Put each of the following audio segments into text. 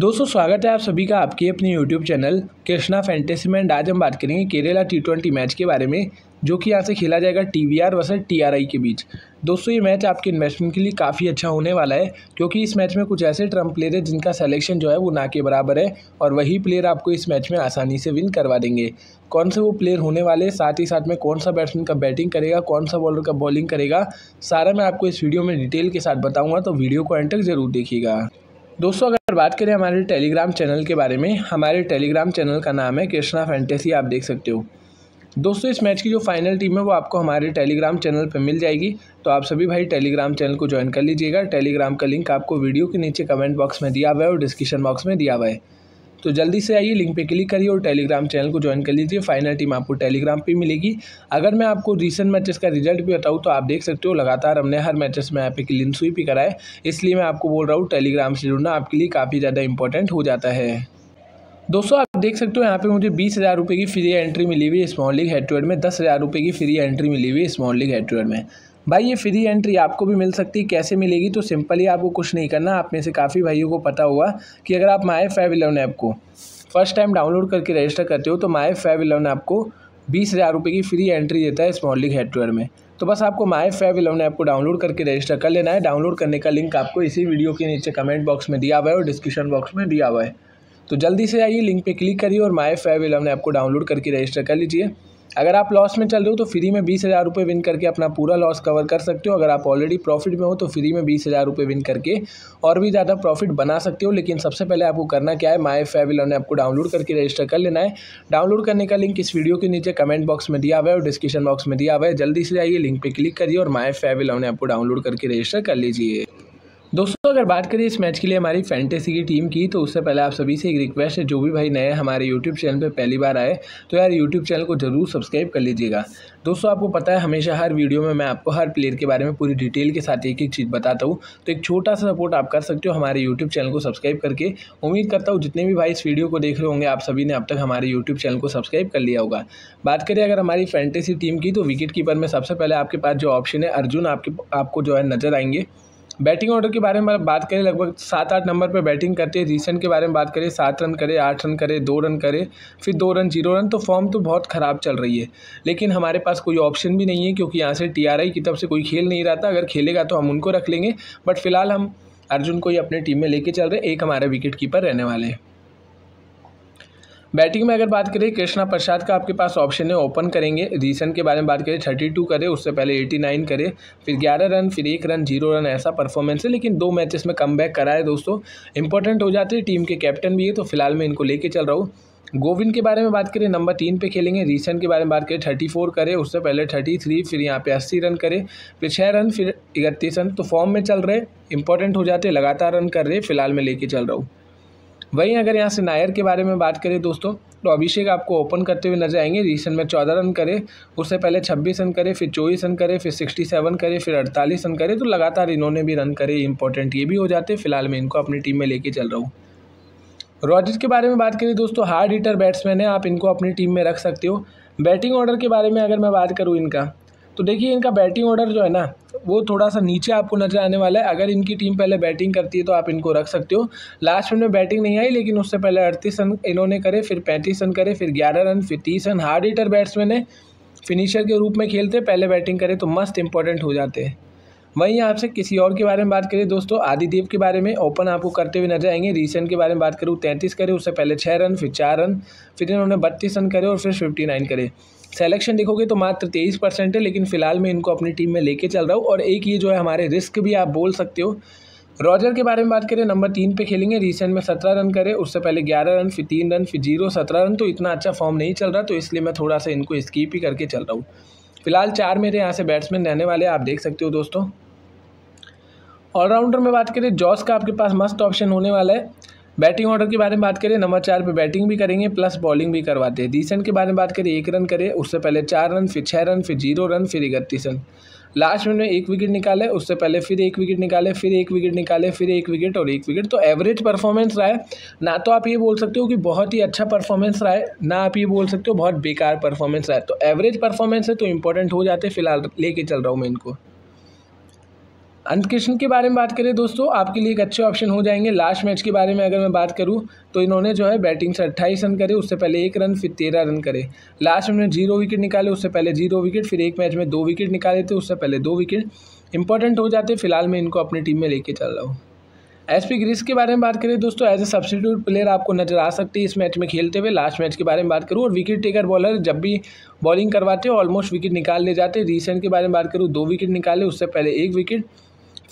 दोस्तों स्वागत है आप सभी का आपके अपने YouTube चैनल कृष्णा फैंटेसी में आज हम बात करेंगे केरला टी ट्वेंटी मैच के बारे में जो कि यहाँ से खेला जाएगा T V R versus T R I के बीच दोस्तों ये मैच आपके इन्वेस्टमेंट के लिए काफ़ी अच्छा होने वाला है क्योंकि इस मैच में कुछ ऐसे ट्रम्प प्लेयर हैं जिनका सलेक्शन जो है वो ना के बराबर है और वही प्लेयर आपको इस मैच में आसानी से विन करवा देंगे कौन से वो प्लेयर होने वाले साथ ही साथ में कौन सा बैट्समैन का बैटिंग करेगा कौन सा बॉलर का बॉलिंग करेगा सारा मैं आपको इस वीडियो में डिटेल के साथ बताऊँगा तो वीडियो को एंड तक जरूर देखिएगा दोस्तों अगर बात करें हमारे टेलीग्राम चैनल के बारे में हमारे टेलीग्राम चैनल का नाम है कृष्णा फैंटेसी आप देख सकते हो दोस्तों इस मैच की जो फाइनल टीम है वो आपको हमारे टेलीग्राम चैनल पर मिल जाएगी तो आप सभी भाई टेलीग्राम चैनल को ज्वाइन कर लीजिएगा टेलीग्राम का लिंक आपको वीडियो के नीचे कमेंट बॉक्स में दिया हुआ है और डिस्क्रिप्शन बॉक्स में दिया हुआ है तो जल्दी से आइए लिंक पे क्लिक करिए और टेलीग्राम चैनल को ज्वाइन कर लीजिए फाइनल टीम आपको टेलीग्राम पे मिलेगी अगर मैं आपको रिसेंट मैचेस का रिजल्ट भी बताऊँ तो आप देख सकते हो लगातार हमने हर मैचेस में यहाँ पे क्लीन स्वीप ही कराए इसलिए मैं आपको बोल रहा हूँ टेलीग्राम से जुड़ना आपके लिए काफ़ी ज़्यादा इंपॉर्टेंट हो जाता है दोस्तों आप देख सकते हो यहाँ पे मुझे बीस हज़ार रुपये की फ्री एंट्री मिली हुई small league head to head में दस हज़ार रुपये की फ्री एंट्री मिली हुई small league head to head में भाई ये फ्री एंट्री आपको भी मिल सकती है कैसे मिलेगी तो सिंपली आपको कुछ नहीं करना आप में से काफ़ी भाइयों को पता हुआ कि अगर आप माई फाइव इलेवन ऐप को फर्स्ट टाइम डाउनलोड करके रजिस्टर करते हो तो माई फाइव इलेवन आपको बीस हज़ार रुपये की फ्री एंट्री देता है स्मॉल लीग हेडवेयर में तो बस आपको माई फाइव इलेवन ऐप को डाउनलोड करके रजिस्टर कर लेना है डाउनलोड करने का लिंक आपको इसी वीडियो के नीचे कमेंट बॉक्स में दिया हुआ है और डिस्क्रिप्शन बॉक्स में दिया हुआ है तो जल्दी से आइए लिंक पर क्लिक करिए और माई फाइव इलेवन ऐप को डाउनलोड करके रजिस्टर कर लीजिए अगर आप लॉस में चल रहे हो तो फ्री में बीस हज़ार रुपये विन करके अपना पूरा लॉस कवर कर सकते हो अगर आप ऑलरेडी प्रॉफिट में हो तो फ्री में बीस हज़ार रुपये विन करके और भी ज़्यादा प्रॉफिट बना सकते हो लेकिन सबसे पहले आपको करना क्या है माई फेविल ने आपको डाउनलोड करके रजिस्टर कर लेना है डाउनलोड करने का लिंक इस वीडियो के नीचे कमेंट बॉक्स में दिया हुआ है और डिस्क्रिप्शन बॉक्स में दिया हुआ है जल्दी से जाइए लिंक पर क्लिक करिए और माई फेविल ने आपको डाउनलोड करके रजिस्टर कर लीजिए दोस्तों अगर बात करें इस मैच के लिए हमारी फैंटेसी की टीम की तो उससे पहले आप सभी से एक रिक्वेस्ट है जो भी भाई नए हमारे यूट्यूब चैनल पर पहली बार आए तो यार यूट्यूब चैनल को जरूर सब्सक्राइब कर लीजिएगा दोस्तों आपको पता है हमेशा हर वीडियो में मैं आपको हर प्लेयर के बारे में पूरी डिटेल के साथ एक एक चीज़ बताता हूँ तो एक छोटा सा सपोर्ट आप कर सकते हो हमारे यूट्यूब चैनल को सब्सक्राइब करके उम्मीद करता हूँ जितने भी भाई इस वीडियो को देख रहे होंगे आप सभी ने अब तक हमारे यूट्यूब चैनल को सब्सक्राइब कर लिया होगा बात करें अगर हमारी फैंटेसी टीम की तो विकेट कीपर में सबसे पहले आपके पास जो ऑप्शन है अर्जुन आपके आपको जो है नज़र आएंगे बैटिंग ऑर्डर के बारे में बात करें लगभग सात आठ नंबर पर बैटिंग करते हैं रिसेंट के बारे में बात करें सात रन करे आठ रन करे दो रन करे फिर दो रन जीरो रन तो फॉर्म तो बहुत ख़राब चल रही है लेकिन हमारे पास कोई ऑप्शन भी नहीं है क्योंकि यहाँ से टी की तरफ से कोई खेल नहीं रहा था अगर खेलेगा तो हम उनको रख लेंगे बट फिलहाल हम अर्जुन को ही अपने टीम में लेके चल रहे एक हमारे विकेट कीपर रहने वाले हैं बैटिंग में अगर बात करें कृष्णा प्रसाद का आपके पास ऑप्शन है ओपन करेंगे रिसेंट के बारे में बात करें थर्टी टू करे उससे पहले एटी नाइन करे फिर ग्यारह रन फिर एक रन जीरो रन ऐसा परफॉर्मेंस है लेकिन दो मैचेस में कम बैक करा है दोस्तों इंपॉर्टेंट हो जाते हैं टीम के कैप्टन भी है तो फिलहाल मैं इनको लेके चल रहा हूँ गोविंद के बारे में बात करें नंबर तीन पे खेलेंगे रिसेंट के बारे में बात करें थर्टी फोर करे उससे पहले थर्टी थ्री फिर यहाँ पे अस्सी रन करे फिर छः रन फिर इकतीस रन तो फॉर्म में चल रहे इंपॉर्टेंट हो जाते लगातार रन कर रहे फिलहाल मैं लेके चल रहा हूँ वहीं अगर यहाँ से नायर के बारे में बात करें दोस्तों तो अभिषेक आपको ओपन करते हुए नजर आएंगे रिसेंट में चौदह रन करे उससे पहले छब्बीस रन करे फिर चौबीस रन करे फिर सिक्सटी सेवन करे फिर अड़तालीस रन करे तो लगातार इन्होंने भी रन करे इंपॉर्टेंट ये भी हो जाते फिलहाल मैं इनको अपनी टीम में लेके चल रहा हूँ रॉजर्स के बारे में बात करें दोस्तों हार्ड हीटर बैट्समैन है आप इनको अपनी टीम में रख सकते हो बैटिंग ऑर्डर के बारे में अगर मैं बात करूँ इनका तो देखिए इनका बैटिंग ऑर्डर जो है ना वो थोड़ा सा नीचे आपको नजर आने वाला है अगर इनकी टीम पहले बैटिंग करती है तो आप इनको रख सकते हो लास्ट में बैटिंग नहीं आई लेकिन उससे पहले अड़तीस रन इन्होंने करे फिर पैंतीस रन करे फिर ग्यारह रन फिर तीस रन हार्ड हीटर बैट्समैन है फिनिशर के रूप में खेलते पहले बैटिंग करें तो मस्त इंपॉर्टेंट हो जाते हैं वहीं आपसे किसी और के बारे में बात करें दोस्तों आदिदेव के बारे में ओपन आपको करते हुए नजर आएंगे रीसेंट के बारे में बात करूँ तैंतीस करे उससे पहले छः रन फिर चार रन फिर इन्होंने बत्तीस रन करे और फिर फिफ्टी नाइन करे सेलेक्शन देखोगे तो मात्र तेईस परसेंट है लेकिन फ़िलहाल मैं इनको अपनी टीम में लेके चल रहा हूँ और एक ये जो है हमारे रिस्क भी आप बोल सकते हो रॉजर के बारे में बात करें नंबर तीन पे खेलेंगे रिसेंट में सत्रह रन करे उससे पहले ग्यारह रन फिर तीन रन फिर जीरो सत्रह रन तो इतना अच्छा फॉर्म नहीं चल रहा तो इसलिए मैं थोड़ा सा इनको स्कीप ही करके चल रहा हूँ फिलहाल चार मेरे यहाँ से बैट्समैन रहने वाले आप देख सकते हो दोस्तों ऑलराउंडर में बात करें जॉस का आपके पास मस्त ऑप्शन होने वाला है बैटिंग ऑर्डर के बारे में बात करें नंबर चार पे बैटिंग भी करेंगे प्लस बॉलिंग भी करवाते हैं डिसेंट के बारे में बात करें एक रन करे उससे पहले चार रन फिर छः रन फिर जीरो रन फिर इकतीस रन लास्ट में एक विकेट निकाले उससे पहले फिर एक विकेट निकाले फिर एक विकेट निकाले फिर एक विकेट और एक विकेट तो एवरेज परफॉर्मेंस रहा है ना तो आप ये बोल सकते हो कि बहुत ही अच्छा परफॉर्मेंस रहा है ना आप ये बोल सकते हो बहुत बेकार परफॉर्मेंस रहा है तो एवरेज परफॉर्मेंस है तो इंपॉर्टेंट हो जाते फिलहाल लेके चल रहा हूँ मैं इनको अंत कृष्ण के बारे में बात करें दोस्तों आपके लिए एक अच्छे ऑप्शन हो जाएंगे लास्ट मैच के बारे में अगर मैं बात करूं तो इन्होंने जो है बैटिंग से अट्ठाईस रन करे उससे पहले एक रन फिर तेरह रन करे लास्ट में जीरो विकेट निकाले उससे पहले जीरो विकेट फिर एक मैच में दो विकेट निकाले थे उससे पहले दो विकेट इंपॉर्टेंट हो जाते फिलहाल मैं इनको अपनी टीम में लेके चल रहा हूँ एस पी ग्रीस के बारे में बात करें दोस्तों एज ए सब्सिट्यूट प्लेयर आपको नजर आ सकती है इस मैच में खेलते हुए लास्ट मैच के बारे में बात करूँ और विकेट टेकर बॉलर जब भी बॉलिंग करवाते हैं ऑलमोस्ट विकेट निकाल ले जाते रिसेंट के बारे में बात करूँ दो विकेट निकाले उससे पहले एक विकेट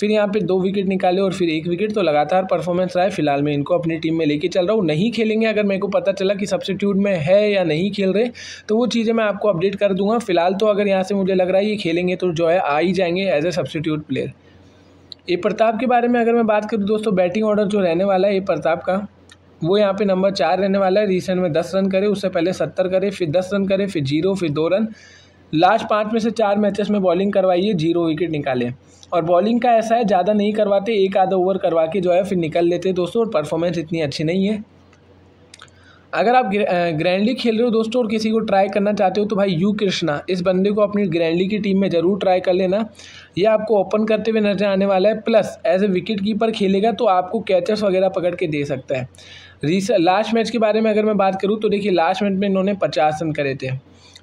फिर यहाँ पर दो विकेट निकाले और फिर एक विकेट तो लगातार परफॉर्मेंस रहा है फिलहाल मैं इनको अपनी टीम में लेके चल रहा हूँ नहीं खेलेंगे अगर मेरे को पता चला कि सब्सिट्यूट में है या नहीं खेल रहे तो वो चीज़ें मैं आपको अपडेट कर दूंगा फिलहाल तो अगर यहाँ से मुझे लग रहा है ये खेलेंगे तो जो है आ ही जाएंगे as a substitute player A Pratap के बारे में अगर मैं बात करूँ दोस्तों बैटिंग ऑर्डर जो रहने वाला है ए प्रताप का वो यहाँ पे नंबर चार रहने वाला है रिसेंट में दस रन करे उससे पहले सत्तर करे फिर दस रन करे फिर जीरो फिर दो रन लास्ट पाँच में से चार मैचेस में बॉलिंग करवाइए जीरो विकेट निकाले और बॉलिंग का ऐसा है ज़्यादा नहीं करवाते एक आधा ओवर करवा के जो है फिर निकल लेते दोस्तों और परफॉर्मेंस इतनी अच्छी नहीं है अगर आप ग्रैंडली खेल रहे हो दोस्तों और किसी को ट्राई करना चाहते हो तो भाई यू कृष्णा इस बंदे को अपनी ग्रैंडली की टीम में ज़रूर ट्राई कर लेना यह आपको ओपन करते हुए नजर आने वाला है plus as a wicket keeper खेलेगा तो आपको कैचर्स वगैरह पकड़ के दे सकता है रिस लास्ट मैच के बारे में अगर मैं बात करूँ तो देखिए लास्ट मैच में इन्होंने पचास रन करे थे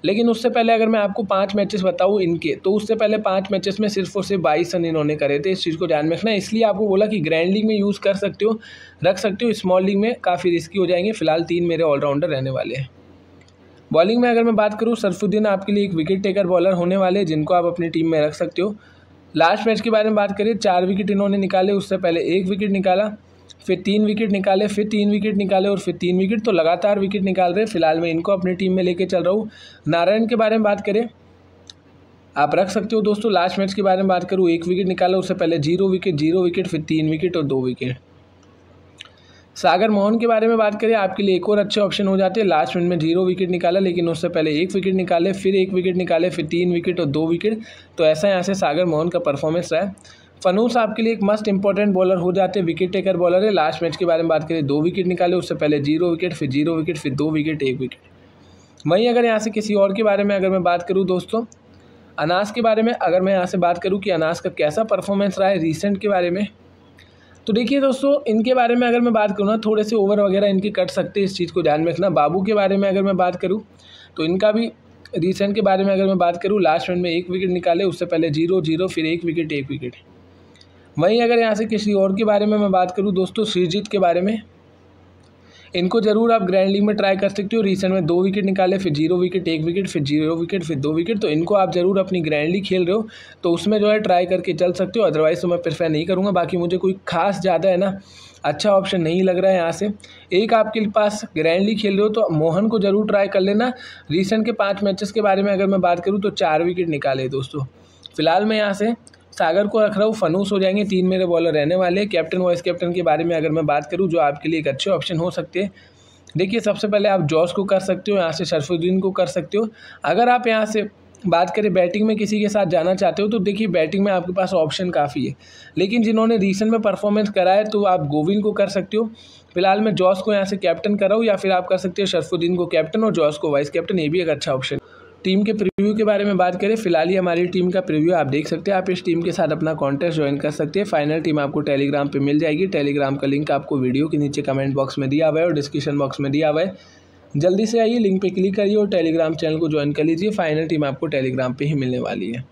लेकिन उससे पहले अगर मैं आपको पाँच मैचेस बताऊँ इनके तो उससे पहले पाँच मैचेस में सिर्फ और सिर्फ बाईस रन इन्होंने करे थे इस चीज़ को ध्यान में रखना इसलिए आपको बोला कि ग्रैंड लीग में यूज़ कर सकते हो रख सकते हो स्मॉल लीग में काफ़ी रिस्की हो जाएंगे फिलहाल तीन मेरे ऑलराउंडर रहने वाले हैं बॉलिंग में अगर मैं बात करूँ सरफुद्दीन आपके लिए एक विकेट टेकर बॉलर होने वाले हैं जिनको आप अपनी टीम में रख सकते हो लास्ट मैच के बारे में बात करें चार विकेट इन्होंने निकाले उससे पहले एक विकेट निकाला फिर तीन विकेट निकाले फिर तीन विकेट निकाले और फिर तीन विकेट तो लगातार विकेट निकाल रहे फिलहाल मैं इनको अपनी टीम में लेके चल रहा हूँ नारायण के बारे में बात करें आप रख सकते हो दोस्तों लास्ट मैच के बारे में बात करूँ एक विकेट निकाला उससे पहले जीरो विकेट जीरो विकेट फिर तीन विकेट और दो विकेट सागर मोहन के बारे में बात करें आपके लिए एक और अच्छे ऑप्शन हो जाते हैं लास्ट मिनट में जीरो विकेट निकाला लेकिन उससे पहले एक विकेट निकाले फिर एक विकेट निकाले फिर तीन विकेट और दो विकेट तो ऐसा यहाँ से सागर मोहन का परफॉर्मेंस रहा है फनूस आपके लिए एक मस्ट इंपॉर्टेंट बॉलर हो जाते हैं विकेट टेकर बॉलर है लास्ट मैच के बारे में बात करें दो विकेट निकाले उससे पहले जीरो विकेट फिर जीरो विकेट फिर दो विकेट एक विकेट वहीं अगर यहाँ से किसी और के बारे में अगर मैं बात करूँ दोस्तों अनास के बारे में अगर मैं यहाँ से बात करूँ कि अनास का कैसा परफॉर्मेंस रहा है रिसेंट के बारे में तो देखिए दोस्तों इनके बारे में अगर मैं बात करूँ ना थोड़े से ओवर वगैरह इनके कट सकते हैं इस चीज़ को ध्यान में रखना बाबू के बारे में अगर मैं बात करूँ तो इनका भी रिसेंट के बारे में अगर मैं बात करूँ लास्ट रन में एक विकेट निकाले उससे पहले जीरो जीरो फिर एक विकेट एक विकेट वहीं अगर यहाँ से किसी और के बारे में मैं बात करूँ दोस्तों श्रीजीत के बारे में इनको ज़रूर आप ग्रैंड लीग में ट्राई कर सकते हो रिसेंट में दो विकेट निकाले फिर जीरो विकेट एक विकेट फिर जीरो विकेट फिर दो विकेट तो इनको आप ज़रूर अपनी ग्रैंड लीग खेल रहे हो तो उसमें जो है ट्राई करके चल सकते हो अदरवाइज़ तो मैं प्रेफर नहीं करूँगा बाकी मुझे कोई खास ज़्यादा है ना अच्छा ऑप्शन नहीं लग रहा है यहाँ से एक आपके पास ग्रैंड लीग खेल रहे हो तो मोहन को ज़रूर ट्राई कर लेना रिसेंट के पाँच मैचेस के बारे में अगर मैं बात करूँ तो चार विकेट निकाले दोस्तों फिलहाल मैं यहाँ से सागर को रख रहा हूँ फनूस हो जाएंगे तीन मेरे बॉलर रहने वाले कैप्टन वाइस कैप्टन के बारे में अगर मैं बात करूँ जो आपके लिए एक अच्छे ऑप्शन हो सकते हैं देखिए सबसे पहले आप जॉस को कर सकते हो यहाँ से शरफुद्दीन को कर सकते हो अगर आप यहाँ से बात करें बैटिंग में किसी के साथ जाना चाहते हो तो देखिए बैटिंग में आपके पास ऑप्शन काफ़ी है लेकिन जिन्होंने रिसेंट में परफॉर्मेंस करा है तो आप गोविंद को कर सकते हो फिलहाल मैं जॉस को यहाँ से कैप्टन कराऊँ या फिर आप कर सकते हो शरफुद्दीन को कैप्टन और जॉस को वाइस कैप्टन ये भी एक अच्छा ऑप्शन टीम के प्रीव्यू के बारे में बात करें फिलहाल ही हमारी टीम का प्रीव्यू आप देख सकते हैं आप इस टीम के साथ अपना कॉन्टेस्ट ज्वाइन कर सकते हैं फाइनल टीम आपको टेलीग्राम पे मिल जाएगी टेलीग्राम का लिंक आपको वीडियो के नीचे कमेंट बॉक्स में दिया हुआ है और डिस्क्रिप्शन बॉक्स में दिया हुआ है जल्दी से आइए लिंक पर क्लिक करिए और टेलीग्राम चैनल को ज्वाइन कर लीजिए फाइनल टीम आपको टेलीग्राम पर ही मिलने वाली है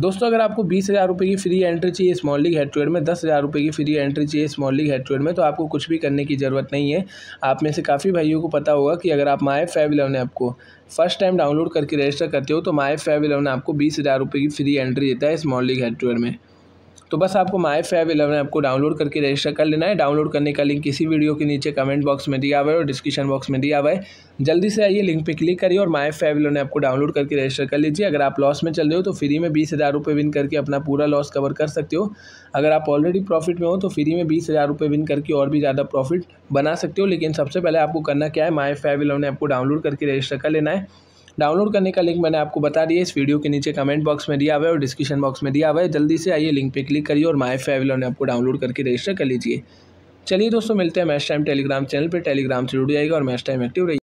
दोस्तों अगर आपको बीस हज़ार रुपये की फ्री एंट्री चाहिए स्मॉल लीग हेड में दस हज़ार रुपये की फ्री एंट्री चाहिए स्मॉल लीग हेड में तो आपको कुछ भी करने की ज़रूरत नहीं है आप में से काफ़ी भाइयों को पता होगा कि अगर आप माए फाइव इलेवन ऐप को फर्स्ट टाइम डाउनलोड करके रजिस्टर करते हो तो माए फाइव इलेवन आपको बीस हज़ार रुपये की फ्री एंट्री देता है स्मॉल लीग हेड में तो बस आपको माई फाइव इलेवन आपको डाउनलोड करके रजिस्टर कर लेना है डाउनलोड करने का लिंक किसी वीडियो के नीचे कमेंट बॉक्स में दिया हुआ है और डिस्क्रिप्शन बॉक्स में दिया हुआ है जल्दी से आइए लिंक पे क्लिक करिए और माई फाइव इलेवन आपको डाउनलोड करके रजिस्टर कर लीजिए अगर आप लॉस में चल रहे हो तो फ्री में बीस हज़ार रुपये विन करके अपना पूरा लॉस कवर कर सकते हो अगर आप ऑलरेडी प्रॉफिट में हो तो फ्री में बीस हज़ार रुपये विन करके और भी ज़्यादा प्रॉफिट बना सकते हो लेकिन सबसे पहले आपको करना क्या है माई फाइव इलेवन ऐप को डाउनलोड करके रजिस्टर कर लेना है डाउनलोड करने का लिंक मैंने आपको बता दिया इस वीडियो के नीचे कमेंट बॉक्स में दिया हुआ है और डिस्क्रिप्शन बॉक्स में दिया हुआ है जल्दी से आइए लिंक पर क्लिक करिए और माई फेवलॉन ने आपको डाउनलोड करके रजिस्टर कर लीजिए चलिए दोस्तों मिलते हैं मैच टाइम टेलीग्राम चैनल पर टेलीग्राम से जुड़ जाएगा और मैच टाइम एक्टिव रहिए